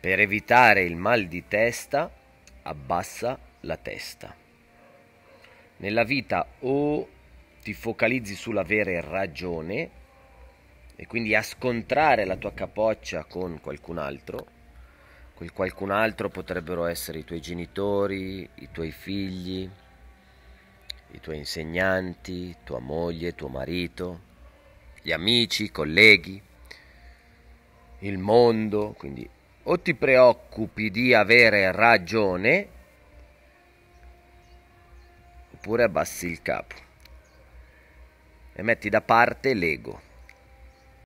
Per evitare il mal di testa, abbassa la testa. Nella vita o ti focalizzi sull'avere ragione e quindi a scontrare la tua capoccia con qualcun altro, quel qualcun altro potrebbero essere i tuoi genitori, i tuoi figli, i tuoi insegnanti, tua moglie, tuo marito, gli amici, i colleghi, il mondo, quindi o ti preoccupi di avere ragione oppure abbassi il capo e metti da parte l'ego.